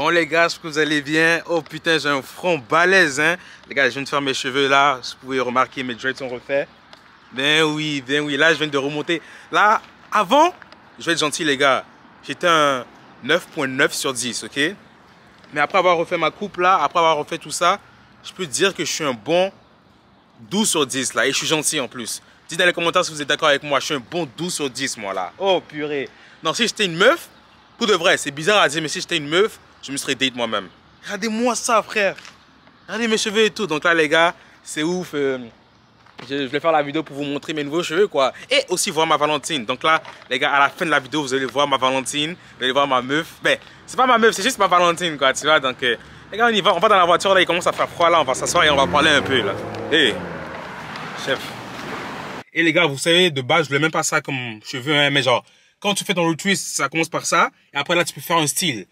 Bon les gars, ce que vous allez bien. Oh putain, j'ai un front balèze, hein. Les gars, je viens de faire mes cheveux là. vous pouvez remarquer, mes dreads sont refaits. Ben oui, ben oui. Là, je viens de remonter. Là, avant, je vais être gentil les gars. J'étais un 9.9 sur 10, ok Mais après avoir refait ma coupe là, après avoir refait tout ça, je peux dire que je suis un bon 12 sur 10 là. Et je suis gentil en plus. Dites dans les commentaires si vous êtes d'accord avec moi. Je suis un bon 12 sur 10 moi là. Oh purée. Non, si j'étais une meuf, pour de vrai, c'est bizarre à dire, mais si j'étais une meuf, je me serais date moi-même. Regardez-moi ça, frère. Regardez mes cheveux et tout. Donc là, les gars, c'est ouf. Euh, je, vais faire la vidéo pour vous montrer mes nouveaux cheveux, quoi. Et aussi voir ma Valentine. Donc là, les gars, à la fin de la vidéo, vous allez voir ma Valentine. Vous allez voir ma meuf. Ben, c'est pas ma meuf, c'est juste ma Valentine, quoi, tu vois. Donc, euh, les gars, on y va. On va dans la voiture, là. Il commence à faire froid, là. On va s'asseoir et on va parler un peu, là. Hé, chef. Et les gars, vous savez, de base, je voulais même pas ça comme cheveux, hein, mais genre, quand tu fais ton twist ça commence par ça. Et après, là, tu peux faire un style.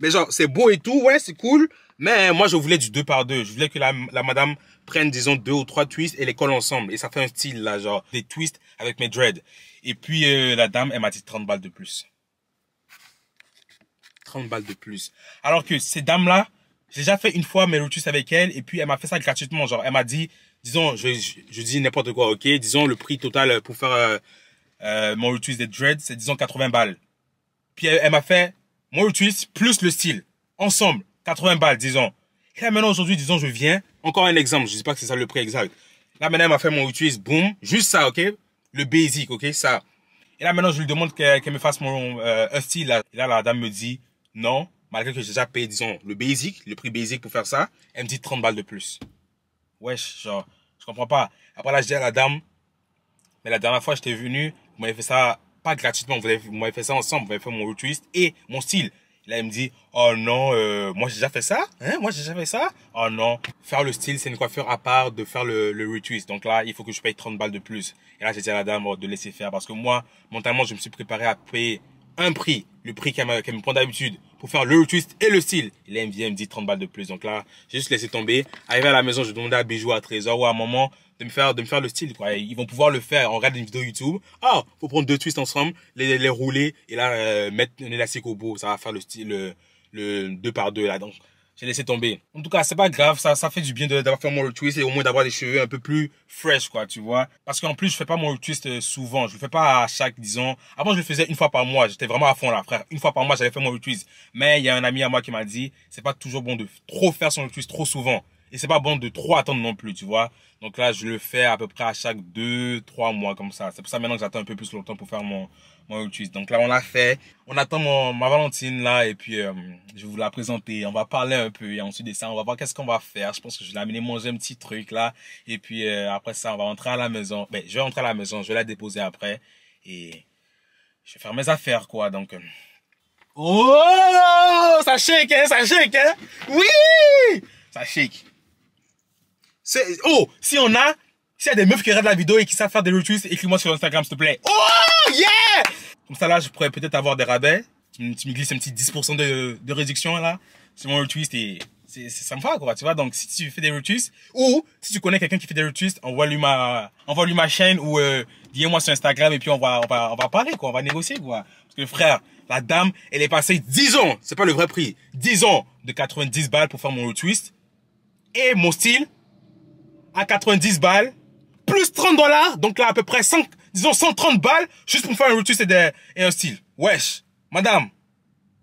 Mais genre, c'est beau et tout, ouais, c'est cool. Mais moi, je voulais du deux par deux. Je voulais que la, la madame prenne, disons, deux ou trois twists et les colle ensemble. Et ça fait un style, là, genre, des twists avec mes dreads. Et puis, euh, la dame, elle m'a dit 30 balles de plus. 30 balles de plus. Alors que ces dames-là, j'ai déjà fait une fois mes lotus avec elle et puis elle m'a fait ça gratuitement. Genre, elle m'a dit, disons, je, je, dis n'importe quoi, ok Disons, le prix total pour faire euh, euh, mon lotus des dreads, c'est disons 80 balles. Puis elle m'a fait moi, utilise plus le style. Ensemble, 80 balles, disons. Et là, maintenant, aujourd'hui, disons, je viens. Encore un exemple. Je dis pas que c'est ça le prix exact. Là, maintenant, elle m'a fait mon utilise. Boum. Juste ça, ok? Le basic, ok? Ça. Et là, maintenant, je lui demande qu'elle me fasse mon, euh, un style. Là. Et là, la dame me dit, non, malgré que j'ai déjà payé, disons, le basic, le prix basic pour faire ça, elle me dit 30 balles de plus. Wesh, genre, je comprends pas. Après là, je dis à la dame, mais la dernière fois, j'étais venu, vous m'avez fait ça gratuitement, vous m'avez fait ça ensemble, vous avez fait mon retwist et mon style. Là, il me dit, oh non, euh, moi j'ai déjà fait ça, hein, moi j'ai déjà fait ça. Oh non, faire le style, c'est une coiffure à part de faire le, le retwist. Donc là, il faut que je paye 30 balles de plus. Et là, j'ai dit à la dame oh, de laisser faire parce que moi, mentalement, je me suis préparé à payer un prix, le prix qu'elle me, prend d'habitude pour faire le retwist et le style. là, il me vient, me dit 30 balles de plus. Donc là, j'ai juste laissé tomber. Arrivé à la maison, je demandais à Bijou, à Trésor ou à moment de me faire de me faire le style quoi. Ils vont pouvoir le faire. en regarde une vidéo YouTube. Ah, faut prendre deux twists ensemble, les les rouler et là euh, mettre un élastique au bout. Ça va faire le style le, deux par deux là. Donc j'ai laissé tomber. En tout cas, c'est pas grave, ça, ça fait du bien d'avoir fait mon twist et au moins d'avoir des cheveux un peu plus fresh, quoi, tu vois. Parce qu'en plus, je fais pas mon twist euh, souvent, je le fais pas à chaque, disons. Avant, je le faisais une fois par mois, j'étais vraiment à fond là, frère. Une fois par mois, j'avais fait mon twist. Mais il y a un ami à moi qui m'a dit, c'est pas toujours bon de trop faire son twist trop souvent. Et c'est pas bon de trop attendre non plus, tu vois. Donc là, je le fais à peu près à chaque 2, 3 mois comme ça. C'est pour ça maintenant que j'attends un peu plus longtemps pour faire mon, mon Donc là, on l'a fait. On attend mon, ma Valentine là et puis euh, je vais vous la présenter. On va parler un peu et ensuite ça, on va voir qu'est-ce qu'on va faire. Je pense que je vais l'amener manger un petit truc là. Et puis euh, après ça, on va rentrer à la maison. Ben, je vais rentrer à la maison, je vais la déposer après et je vais faire mes affaires quoi. Donc... Euh, oh, ça shake, hein, ça shake, hein. Oui, ça chic Oh, si on a, s'il y a des meufs qui regardent la vidéo et qui savent faire des retweets, écris-moi sur Instagram, s'il te plaît. Oh, yeah! Comme ça, là, je pourrais peut-être avoir des rabais. Tu, me glisses un petit 10% de, de réduction, là, sur mon retweet et c'est sympa, quoi, tu vois. Donc, si tu fais des retweets ou si tu connais quelqu'un qui fait des retweets, envoie-lui ma, envoie-lui ma chaîne ou, euh, dis moi sur Instagram et puis on va, on va, on va parler, quoi. On va négocier, quoi. Parce que frère, la dame, elle est passée 10 ans, c'est pas le vrai prix, 10 ans de 90 balles pour faire mon retweet et mon style à 90 balles, plus 30 dollars, donc là à peu près 100 disons 130 balles, juste pour faire un Rutus et, un style. Wesh, madame,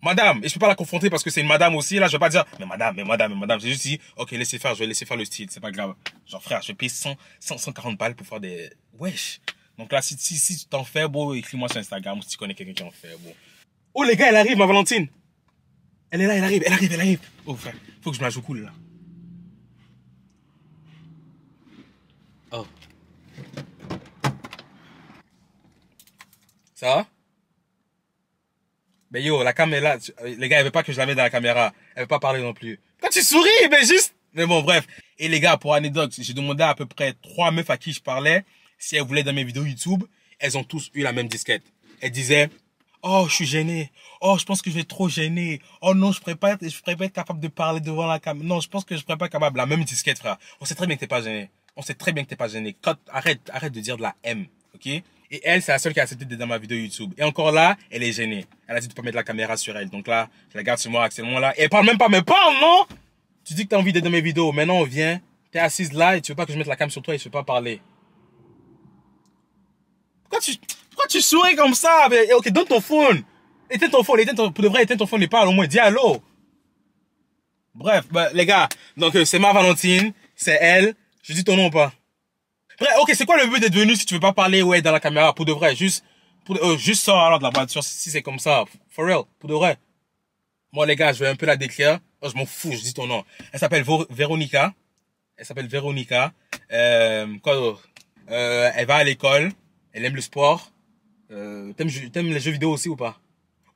madame, et je peux pas la confronter parce que c'est une madame aussi, là, je vais pas dire, mais madame, mais madame, mais madame, j'ai juste dit, ok, laissez faire, je vais laisser faire le style, c'est pas grave. Genre, frère, je vais payer 100, 140 balles pour faire des, wesh. Donc là, si, si, tu t'en fais, bon, écris-moi sur Instagram si tu connais quelqu'un qui en fait, bon. Oh, les gars, elle arrive, ma Valentine. Elle est là, elle arrive, elle arrive, elle arrive. Oh, frère, faut que je me la joue cool, là. Oh. Ça va Mais yo, la caméra, euh, les gars, elle veut pas que je la mette dans la caméra. Elle veut pas parler non plus. Quand tu souris, mais juste... Mais bon, bref. Et les gars, pour anecdote, j'ai demandé à, peu près trois meufs à qui je parlais si elles voulaient dans mes vidéos YouTube. Elles ont tous eu la même disquette. Elles disaient, oh, je suis gêné. Oh, je pense que je vais trop gêner Oh non, je ne pas pourrais pas être capable de parler devant la caméra. Non, je pense que je pourrais pas être capable. La même disquette, frère. On sait très bien que t'es pas gêné on sait très bien que t'es pas gêné. arrête, arrête de dire de la M, ok? Et elle, c'est la seule qui a accepté dans ma vidéo YouTube. Et encore là, elle est gênée. Elle a dit de pas mettre la caméra sur elle. Donc là, je la garde sur moi actuellement là. Et elle parle même pas, mais parle, non! Tu dis que t'as envie d'être dans mes vidéos. Maintenant, on vient. T'es assise là et tu veux pas que je mette la cam sur toi et je veux pas parler. Pourquoi tu, pourquoi tu souris comme ça? Mais, eh, ok, donne ton phone. Éteins ton phone, éteins ton, pour de éteins ton phone et parle au moins, dis allô. Bref, bah, les gars, donc euh, c'est ma Valentine, c'est elle, je dis ton nom ou pas ok, c'est quoi le but d'être venu si tu veux pas parler ouais dans la caméra pour de vrai, juste pour euh, juste ça alors de la voiture si c'est comme ça, for real, pour de vrai. Moi les gars, je vais un peu la décrire, oh, je m'en fous, je dis ton nom. Elle s'appelle Véronica. Elle s'appelle Véronica. Euh, euh, elle va à l'école, elle aime le sport. Euh, t'aimes les jeux vidéo aussi ou pas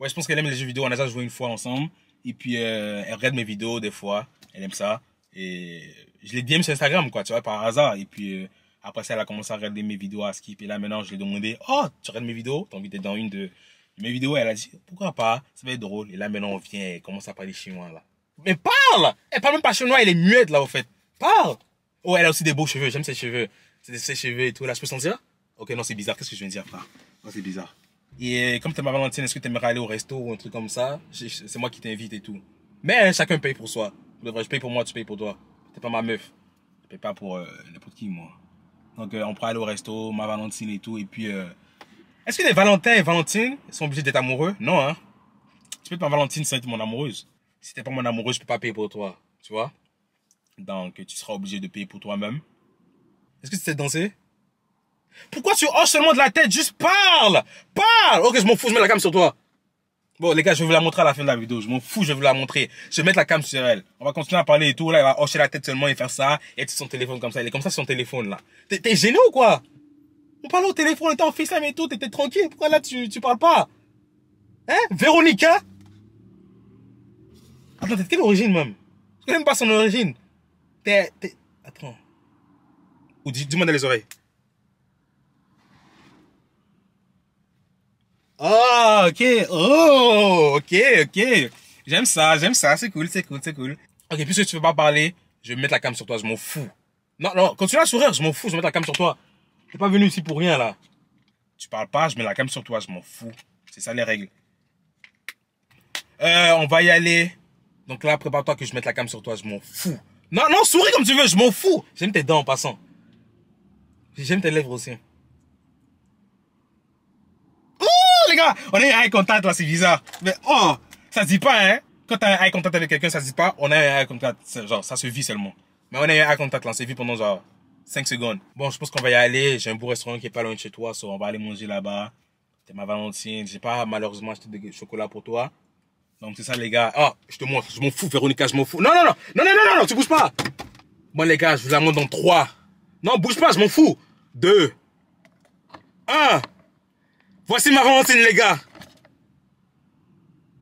Ouais, je pense qu'elle aime les jeux vidéo. On a déjà joué une fois ensemble. Et puis, euh, elle regarde mes vidéos des fois. Elle aime ça. Et je l'ai DM sur Instagram, quoi, tu vois, par hasard. Et puis, euh, après ça, elle a commencé à regarder mes vidéos à skip. Et là, maintenant, je lui ai demandé, oh, tu regardes mes vidéos? T'as envie d'être dans une de mes vidéos? Elle a dit, pourquoi pas? Ça va être drôle. Et là, maintenant, on vient et commence à parler chinois, là. Mais parle! Elle parle même pas chinois, elle est muette, là, au fait. Parle! Oh, elle a aussi des beaux cheveux, j'aime ses cheveux. C'est ses cheveux et tout, là, je peux sentir? Ok, non, c'est bizarre. Qu'est-ce que je viens de dire, frère? c'est bizarre. Et euh, comme t'es ma Valentine, est-ce que t'aimerais aller au resto ou un truc comme ça? C'est moi qui t'invite et tout. Mais chacun paye pour soi. Je paye pour moi, tu payes pour toi pas ma meuf. Je paye pas pour euh, n'importe qui, moi. Donc, euh, on pourrait aller au resto, ma Valentine et tout. Et puis, euh, est-ce que les Valentins et Valentine sont obligés d'être amoureux Non, hein. Tu peux pas Valentine sans être mon amoureuse. Si t'es pas mon amoureuse, je peux pas payer pour toi. Tu vois Donc, tu seras obligé de payer pour toi-même. Est-ce que tu sais danser Pourquoi tu hoches seulement de la tête Juste parle Parle Ok, je m'en fous, je mets la cam sur toi. Bon, les gars, je vais vous la montrer à la fin de la vidéo. Je m'en fous, je vais vous la montrer. Je vais mettre la cam sur elle. On va continuer à parler et tout. Là, elle va hocher la tête seulement et faire ça. Et sur son téléphone comme ça. il est comme ça son téléphone, là. T'es gêné ou quoi On parlait au téléphone, on était en FaceTime et tout. T'étais tranquille. Pourquoi là, tu, tu parles pas Hein Véronica Attends, t'es de quelle origine, même Je connais même pas son origine. T'es... Attends. Ou dis-moi dans les oreilles. Oh, ok. Oh, ok, ok. J'aime ça, j'aime ça. C'est cool, c'est cool, c'est cool. Ok, puisque tu veux pas parler, je vais mettre la cam sur toi, je m'en fous. Non, non, continue à sourire, je m'en fous, je vais mettre la cam sur toi. Tu n'es pas venu ici pour rien, là. Tu parles pas, je mets la cam sur toi, je m'en fous. C'est ça les règles. Euh, on va y aller. Donc là, prépare-toi que je mette la cam sur toi, je m'en fous. Non, non, souris comme tu veux, je m'en fous. J'aime tes dents en passant. J'aime tes lèvres aussi. on est un eye contact, là, c'est bizarre. Mais oh, ça se dit pas, hein. Quand t'as un eye contact avec quelqu'un, ça se dit pas, on a un eye contact. Genre, ça se vit seulement. Mais on a eu un eye contact, là, c'est s'est vu pendant genre 5 secondes. Bon, je pense qu'on va y aller. J'ai un beau restaurant qui est pas loin de chez toi, on va aller manger là-bas. C'est ma Valentine. J'ai pas malheureusement acheté de chocolat pour toi. Donc c'est ça les gars. Oh je te montre. Je m'en fous, Véronica, je m'en fous. Non, non, non, non, non, non, non, tu bouges pas. Bon les gars, je vous la montre dans 3. Non, bouge pas, je m'en fous. 2. 1. Voici ma rantine, les gars.